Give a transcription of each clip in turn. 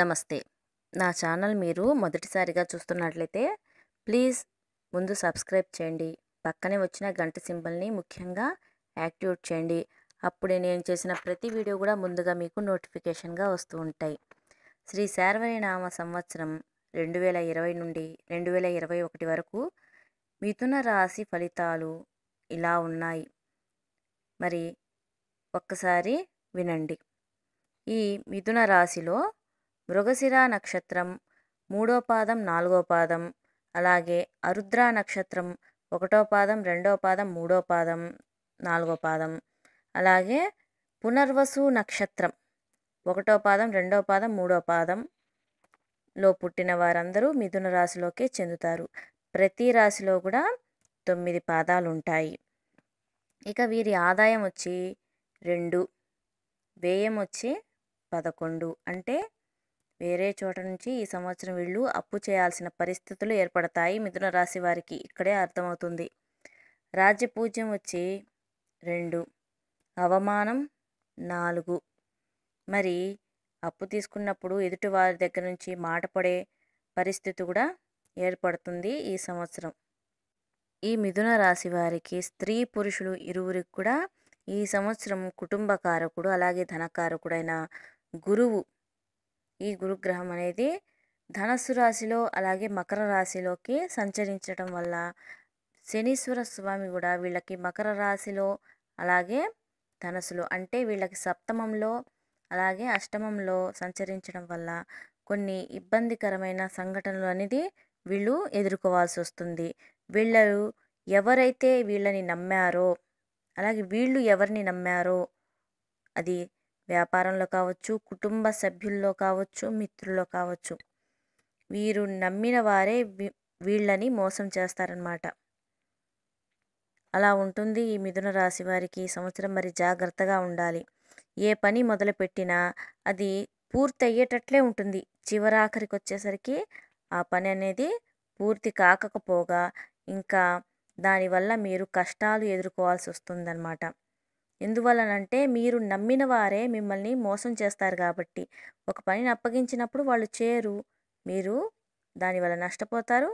నమస్తే నా ఛానల్ మీరు మొదటిసారిగా చూస్తున్నట్లయితే ప్లీజ్ ముందు సబ్స్క్రైబ్ చేయండి పక్కనే వచ్చిన గంట సింబల్ని ముఖ్యంగా యాక్టివేట్ చేయండి అప్పుడే నేను చేసిన ప్రతి వీడియో కూడా ముందుగా మీకు నోటిఫికేషన్గా వస్తూ ఉంటాయి శ్రీ శార్వరినామ సంవత్సరం రెండు వేల ఇరవై నుండి రెండు వేల ఇరవై ఒకటి వరకు మిథున రాశి ఫలితాలు ఇలా ఉన్నాయి మరి ఒక్కసారి వినండి ఈ మిథున రాశిలో మృగశిర నక్షత్రం మూడో పాదం నాలుగో పాదం అలాగే అరుద్ర నక్షత్రం ఒకటో పాదం రెండో పాదం మూడో పాదం నాలుగో పాదం అలాగే పునర్వసు నక్షత్రం ఒకటో పాదం రెండో పాదం మూడో పాదం లో పుట్టిన వారందరూ మిథున రాశిలోకే చెందుతారు ప్రతి రాశిలో కూడా తొమ్మిది పాదాలు ఉంటాయి ఇక వీరి ఆదాయం వచ్చి రెండు వ్యయం వచ్చి పదకొండు అంటే వేరే చోట నుంచి ఈ సంవత్సరం వీళ్ళు అప్పు చేయాల్సిన పరిస్థితులు ఏర్పడతాయి మిథున రాశి వారికి ఇక్కడే అర్థమవుతుంది రాజ్య పూజ్యం వచ్చి రెండు అవమానం నాలుగు మరి అప్పు తీసుకున్నప్పుడు ఎదుటి వారి దగ్గర నుంచి మాట పడే పరిస్థితి కూడా ఏర్పడుతుంది ఈ సంవత్సరం ఈ మిథున రాశి వారికి స్త్రీ పురుషులు ఇరువురికి కూడా ఈ సంవత్సరం కుటుంబ కారకుడు అలాగే ధనకారకుడైన గురువు ఈ గురుగ్రహం అనేది ధనస్సు రాశిలో అలాగే మకర రాశిలోకి సంచరించడం వల్ల శనీశ్వర స్వామి కూడా వీళ్ళకి మకర రాశిలో అలాగే ధనస్సులో అంటే వీళ్ళకి సప్తమంలో అలాగే అష్టమంలో సంచరించడం వల్ల కొన్ని ఇబ్బందికరమైన సంఘటనలు అనేది వీళ్ళు ఎదుర్కోవాల్సి వస్తుంది వీళ్ళు ఎవరైతే వీళ్ళని నమ్మారో అలాగే వీళ్ళు ఎవరిని నమ్మారో అది వ్యాపారంలో కావచ్చు కుటుంబ సభ్యుల్లో కావచ్చు మిత్రుల్లో కావచ్చు వీరు నమ్మిన వారే వీళ్ళని మోసం చేస్తారనమాట అలా ఉంటుంది ఈ మిథున రాశి వారికి ఈ సంవత్సరం మరి జాగ్రత్తగా ఉండాలి ఏ పని మొదలుపెట్టినా అది పూర్తి అయ్యేటట్లే ఉంటుంది చివరాఖరికి వచ్చేసరికి ఆ పని అనేది పూర్తి కాకపోగా ఇంకా దానివల్ల మీరు కష్టాలు ఎదుర్కోవాల్సి వస్తుందన్నమాట ఎందువలనంటే మీరు నమ్మిన వారే మిమ్మల్ని మోసం చేస్తారు కాబట్టి ఒక పనిని అప్పగించినప్పుడు వాళ్ళు చేయరు మీరు దానివల్ల నష్టపోతారు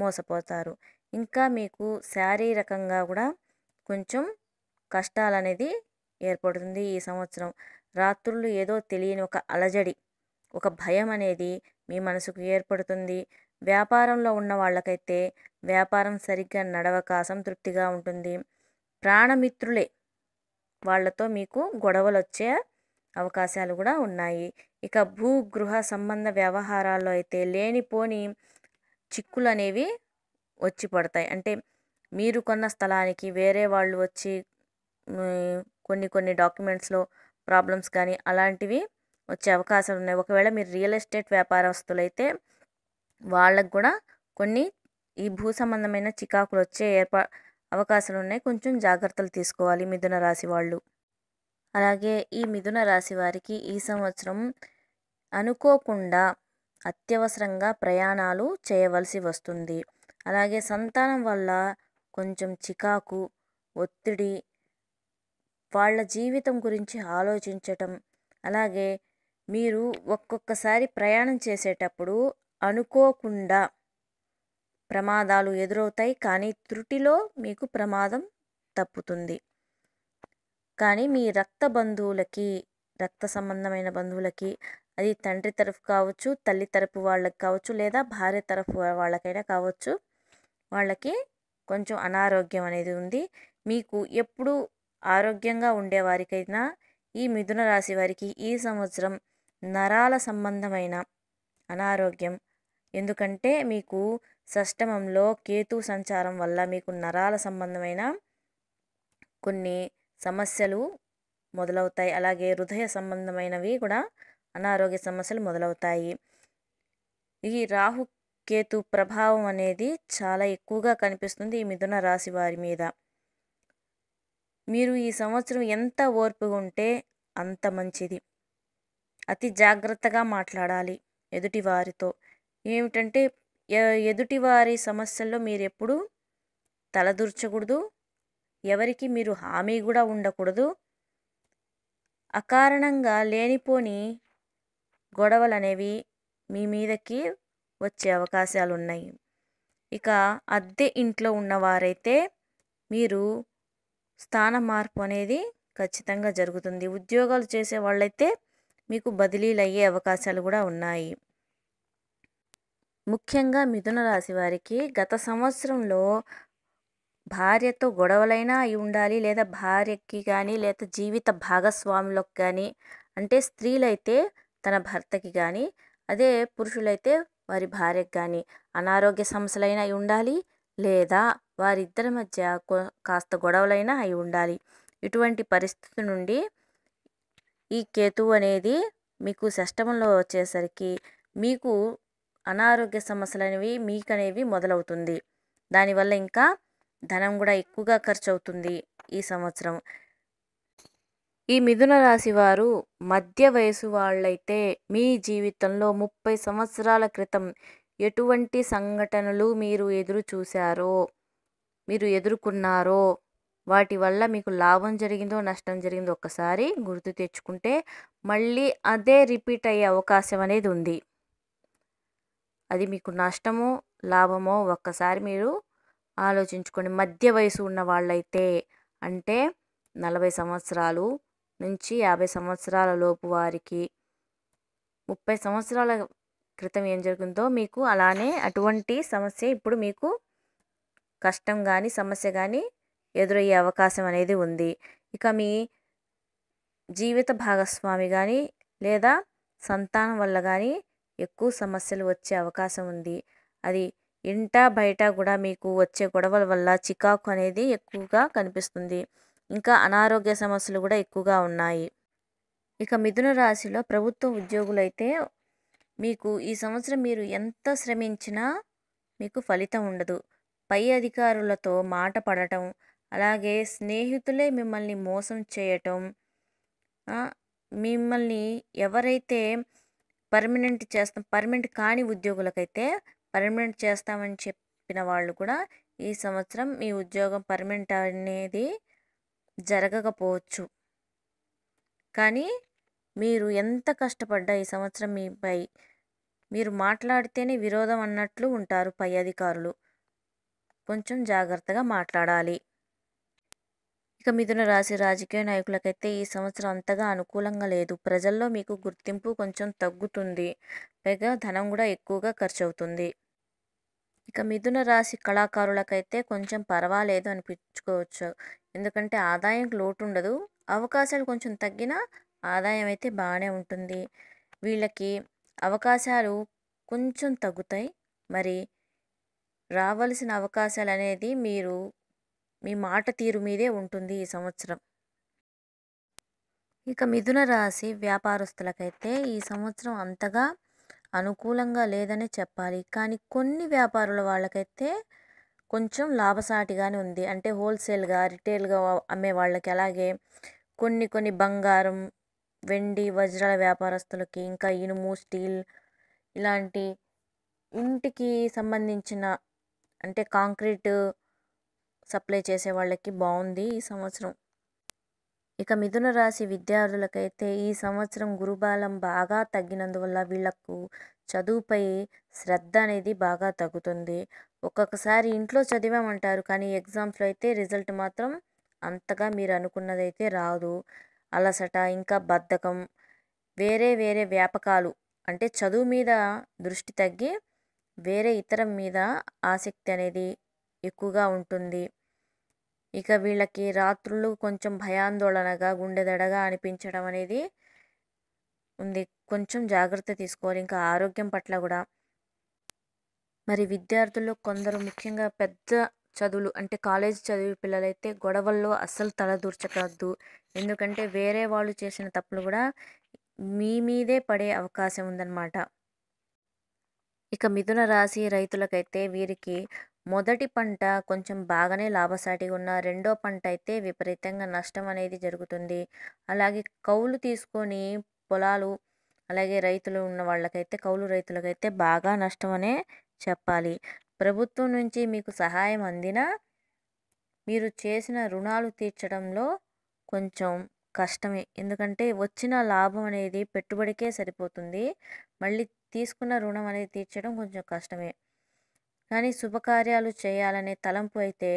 మోసపోతారు ఇంకా మీకు శారీరకంగా కూడా కొంచెం కష్టాలు అనేది ఏర్పడుతుంది ఈ సంవత్సరం రాత్రులు ఏదో తెలియని ఒక అలజడి ఒక భయం అనేది మీ మనసుకు ఏర్పడుతుంది వ్యాపారంలో ఉన్న వాళ్ళకైతే వ్యాపారం సరిగ్గా నడవక అసంతృప్తిగా ఉంటుంది ప్రాణమిత్రులే వాళ్ళతో మీకు గొడవలు వచ్చే అవకాశాలు కూడా ఉన్నాయి ఇక భూ గృహ సంబంధ వ్యవహారాల్లో అయితే లేనిపోని చిక్కులు అనేవి వచ్చి పడతాయి అంటే మీరు కొన్న స్థలానికి వేరే వాళ్ళు వచ్చి కొన్ని కొన్ని డాక్యుమెంట్స్లో ప్రాబ్లమ్స్ కానీ అలాంటివి వచ్చే అవకాశాలు ఉన్నాయి ఒకవేళ మీరు రియల్ ఎస్టేట్ వ్యాపారస్తులైతే వాళ్ళకు కూడా కొన్ని ఈ భూ సంబంధమైన చికాకులు వచ్చే ఏర్పా అవకాశాలు ఉన్నాయి కొంచెం జాగ్రత్తలు తీసుకోవాలి మిథున రాశి వాళ్ళు అలాగే ఈ మిథున రాశి వారికి ఈ సంవత్సరం అనుకోకుండా అత్యవసరంగా ప్రయాణాలు చేయవలసి వస్తుంది అలాగే సంతానం వల్ల కొంచెం చికాకు ఒత్తిడి వాళ్ళ జీవితం గురించి ఆలోచించటం అలాగే మీరు ఒక్కొక్కసారి ప్రయాణం చేసేటప్పుడు అనుకోకుండా ప్రమాదాలు ఎదురవుతాయి కానీ త్రుటిలో మీకు ప్రమాదం తప్పుతుంది కానీ మీ రక్త బంధువులకి రక్త సంబంధమైన బంధువులకి అది తండ్రి తరఫు కావచ్చు తల్లి తరపు వాళ్ళకి కావచ్చు లేదా భార్య తరఫు వాళ్ళకైనా కావచ్చు వాళ్ళకి కొంచెం అనారోగ్యం అనేది ఉంది మీకు ఎప్పుడు ఆరోగ్యంగా ఉండేవారికైనా ఈ మిథున రాశి వారికి ఈ సంవత్సరం నరాల సంబంధమైన అనారోగ్యం ఎందుకంటే మీకు షష్టమంలో కేతు సంచారం వల్ల మీకు నరాల సంబంధమైన కొన్ని సమస్యలు మొదలవుతాయి అలాగే హృదయ సంబంధమైనవి కూడా అనారోగ్య సమస్యలు మొదలవుతాయి ఈ రాహు కేతు ప్రభావం అనేది చాలా ఎక్కువగా కనిపిస్తుంది ఈ మిథున రాశి వారి మీద మీరు ఈ సంవత్సరం ఎంత ఓర్పుగా ఉంటే అంత మంచిది అతి జాగ్రత్తగా మాట్లాడాలి ఎదుటి వారితో ఏమిటంటే ఎదుటివారి సమస్యల్లో మీరు ఎప్పుడూ తలదూర్చకూడదు ఎవరికి మీరు హామీ కూడా ఉండకూడదు అకారణంగా లేనిపోని గొడవలు అనేవి మీ మీదకి వచ్చే అవకాశాలు ఉన్నాయి ఇక అద్దె ఇంట్లో ఉన్నవారైతే మీరు స్థాన మార్పు అనేది ఖచ్చితంగా జరుగుతుంది ఉద్యోగాలు చేసే వాళ్ళైతే మీకు బదిలీలు అయ్యే అవకాశాలు కూడా ఉన్నాయి ముఖ్యంగా మిథున రాశి వారికి గత సంవత్సరంలో భార్యతో గొడవలైనా అయి ఉండాలి లేదా భార్యకి కానీ లేదా జీవిత భాగస్వాములకు కానీ అంటే స్త్రీలైతే తన భర్తకి కానీ అదే పురుషులైతే వారి భార్యకు కానీ అనారోగ్య సమస్యలైనా అయి ఉండాలి లేదా వారిద్దరి మధ్య కాస్త గొడవలైనా అయి ఉండాలి ఇటువంటి పరిస్థితి నుండి ఈ కేతువు అనేది మీకు షష్టమంలో వచ్చేసరికి మీకు అనారోగ్య సమస్యలు అనేవి మీకు అనేవి మొదలవుతుంది దానివల్ల ఇంకా ధనం కూడా ఎక్కువగా ఖర్చు అవుతుంది ఈ సంవత్సరం ఈ మిథున రాశి వారు మధ్య వయసు వాళ్ళైతే మీ జీవితంలో ముప్పై సంవత్సరాల క్రితం ఎటువంటి సంఘటనలు మీరు ఎదురు చూశారో మీరు ఎదుర్కొన్నారో వాటి వల్ల మీకు లాభం జరిగిందో నష్టం జరిగిందో ఒక్కసారి గుర్తు తెచ్చుకుంటే మళ్ళీ అదే రిపీట్ అయ్యే అవకాశం అనేది ఉంది అది మీకు నష్టమో లాభమో ఒక్కసారి మీరు ఆలోచించుకోండి మధ్య వయసు ఉన్న వాళ్ళైతే అంటే నలభై సంవత్సరాలు నుంచి యాభై సంవత్సరాల లోపు వారికి ముప్పై సంవత్సరాల క్రితం ఏం జరుగుతుందో మీకు అలానే అటువంటి సమస్య ఇప్పుడు మీకు కష్టం కానీ సమస్య కానీ ఎదురయ్యే అవకాశం అనేది ఉంది ఇక మీ జీవిత భాగస్వామి కానీ లేదా సంతానం వల్ల కానీ ఎక్కువ సమస్యలు వచ్చే అవకాశం ఉంది అది ఇంట బయట కూడా మీకు వచ్చే గొడవల వల్ల చికాకు అనేది ఎక్కువగా కనిపిస్తుంది ఇంకా అనారోగ్య సమస్యలు కూడా ఎక్కువగా ఉన్నాయి ఇక మిథున రాశిలో ప్రభుత్వ ఉద్యోగులైతే మీకు ఈ సంవత్సరం మీరు ఎంత శ్రమించినా మీకు ఫలితం ఉండదు పై అధికారులతో మాట పడటం అలాగే స్నేహితులే మిమ్మల్ని మోసం చేయటం మిమ్మల్ని ఎవరైతే పర్మనెంట్ చేస్తాం పర్మనెంట్ కాని ఉద్యోగులకైతే పర్మనెంట్ చేస్తామని చెప్పిన వాళ్ళు కూడా ఈ సంవత్సరం మీ ఉద్యోగం పర్మనెంట్ అనేది జరగకపోవచ్చు కానీ మీరు ఎంత కష్టపడ్డా ఈ సంవత్సరం మీపై మీరు మాట్లాడితేనే విరోధం అన్నట్లు ఉంటారు పై అధికారులు కొంచెం జాగ్రత్తగా మాట్లాడాలి ఇక మిథున రాశి రాజకీయ నాయకులకైతే ఈ సంవత్సరం అంతగా అనుకూలంగా లేదు ప్రజల్లో మీకు గుర్తింపు కొంచెం తగ్గుతుంది పైగా ధనం కూడా ఎక్కువగా ఖర్చు అవుతుంది ఇక మిథున రాశి కళాకారులకైతే కొంచెం పర్వాలేదు అనిపించుకోవచ్చు ఎందుకంటే ఆదాయం లోటు ఉండదు అవకాశాలు కొంచెం తగ్గినా ఆదాయం అయితే బాగానే ఉంటుంది వీళ్ళకి అవకాశాలు కొంచెం తగ్గుతాయి మరి రావలసిన అవకాశాలు అనేది మీరు మీ మాట తీరు మీదే ఉంటుంది ఈ సంవత్సరం ఇక మిథున రాశి వ్యాపారస్తులకైతే ఈ సంవత్సరం అంతగా అనుకూలంగా లేదనే చెప్పాలి కానీ కొన్ని వ్యాపారుల వాళ్ళకైతే కొంచెం లాభసాటిగానే ఉంది అంటే హోల్సేల్గా రిటైల్గా అమ్మే వాళ్ళకి అలాగే కొన్ని కొన్ని బంగారం వెండి వజ్రాల వ్యాపారస్తులకి ఇంకా ఇనుము స్టీల్ ఇలాంటి ఇంటికి సంబంధించిన అంటే కాంక్రీటు సప్లై చేసే వాళ్ళకి బాగుంది ఈ సంవత్సరం ఇక మిథున రాశి విద్యార్థులకైతే ఈ సంవత్సరం గురుబాలం బాగా తగ్గినందువల్ల వీళ్లకు చదువుపై శ్రద్ధ అనేది బాగా తగ్గుతుంది ఒక్కొక్కసారి ఇంట్లో చదివామంటారు కానీ ఎగ్జామ్స్లో అయితే రిజల్ట్ మాత్రం అంతగా మీరు అనుకున్నదైతే రాదు అలసట ఇంకా బద్ధకం వేరే వేరే వ్యాపకాలు అంటే చదువు మీద దృష్టి తగ్గి వేరే ఇతరం మీద ఆసక్తి అనేది ఎక్కువగా ఉంటుంది ఇక వీళ్ళకి రాత్రులు కొంచెం భయాందోళనగా గుండెదడగా అనిపించడం అనేది ఉంది కొంచెం జాగ్రత్త తీసుకోవాలి ఇంకా ఆరోగ్యం పట్ల కూడా మరి విద్యార్థులు కొందరు ముఖ్యంగా పెద్ద చదువులు అంటే కాలేజ్ చదివే పిల్లలైతే గొడవల్లో అస్సలు తలదూర్చకద్దు ఎందుకంటే వేరే వాళ్ళు చేసిన తప్పులు కూడా మీ మీదే పడే అవకాశం ఉందన్నమాట ఇక మిథున రాశి రైతులకైతే వీరికి మొదటి పంట కొంచెం బాగానే లాభసాటిగా ఉన్న రెండో పంట అయితే విపరీతంగా నష్టం అనేది జరుగుతుంది అలాగే కౌలు తీసుకొని పొలాలు అలాగే రైతులు ఉన్న వాళ్ళకైతే కౌలు రైతులకైతే బాగా నష్టమనే చెప్పాలి ప్రభుత్వం నుంచి మీకు సహాయం అందినా మీరు చేసిన రుణాలు తీర్చడంలో కొంచెం కష్టమే ఎందుకంటే వచ్చిన లాభం అనేది పెట్టుబడికే సరిపోతుంది మళ్ళీ తీసుకున్న రుణం అనేది తీర్చడం కొంచెం కష్టమే కానీ శుభకార్యాలు చేయాలనే తలంపు అయితే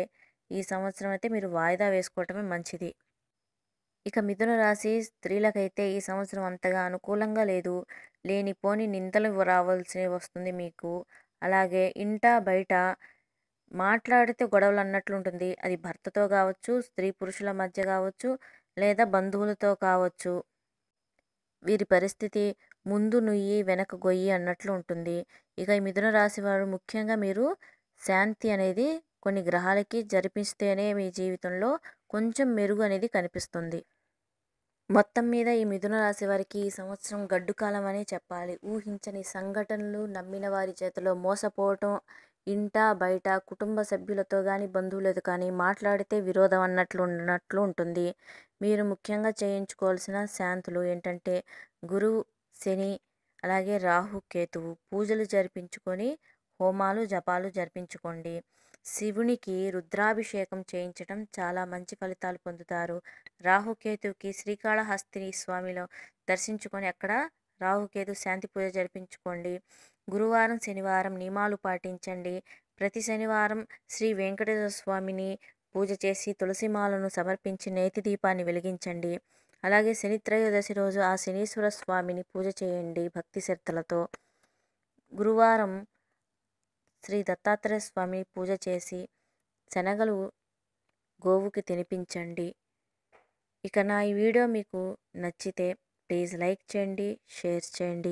ఈ సంవత్సరం అయితే మీరు వాయిదా వేసుకోవటమే మంచిది ఇక మిథున రాశి స్త్రీలకైతే ఈ సంవత్సరం అంతగా అనుకూలంగా లేదు లేనిపోని నిందలు రావాల్సి వస్తుంది మీకు అలాగే ఇంట బయట మాట్లాడితే గొడవలు అన్నట్లుంటుంది అది భర్తతో కావచ్చు స్త్రీ పురుషుల మధ్య కావచ్చు లేదా బంధువులతో కావచ్చు వీరి పరిస్థితి ముందు నుయ్యి వెనక గొయ్యి అన్నట్లు ఉంటుంది ఇక ఈ మిథున రాశి వారు ముఖ్యంగా మీరు శాంతి అనేది కొన్ని గ్రహాలకి జరిపిస్తేనే మీ జీవితంలో కొంచెం మెరుగు అనేది కనిపిస్తుంది మొత్తం మీద ఈ మిథున రాశి వారికి ఈ సంవత్సరం గడ్డు కాలం అనే చెప్పాలి ఊహించని సంఘటనలు నమ్మిన వారి చేతిలో మోసపోవటం ఇంట బయట కుటుంబ సభ్యులతో కానీ బంధువులతో కానీ మాట్లాడితే విరోధం అన్నట్లు ఉన్నట్లు ఉంటుంది మీరు ముఖ్యంగా చేయించుకోవాల్సిన శాంతులు ఏంటంటే గురువు శని అలాగే రాహు కేతువు పూజలు జరిపించుకొని హోమాలు జపాలు జరిపించుకోండి శివునికి రుద్రాభిషేకం చేయించడం చాలా మంచి ఫలితాలు పొందుతారు రాహుకేతుకి శ్రీకాళహస్తిని స్వామిలో దర్శించుకొని అక్కడ రాహుకేతు శాంతి పూజ జరిపించుకోండి గురువారం శనివారం నియమాలు పాటించండి ప్రతి శనివారం శ్రీ వెంకటేశ్వర స్వామిని పూజ చేసి తులసిమాలను సమర్పించి నేతి దీపాన్ని వెలిగించండి అలాగే శని త్రయోదశి రోజు ఆ శనీశ్వర స్వామిని పూజ చేయండి భక్తి శ్రద్ధలతో గురువారం శ్రీ దత్తాత్రేయ స్వామిని పూజ చేసి శనగలు గోవుకి తినిపించండి ఇక నా ఈ వీడియో మీకు నచ్చితే ప్లీజ్ లైక్ చేయండి షేర్ చేయండి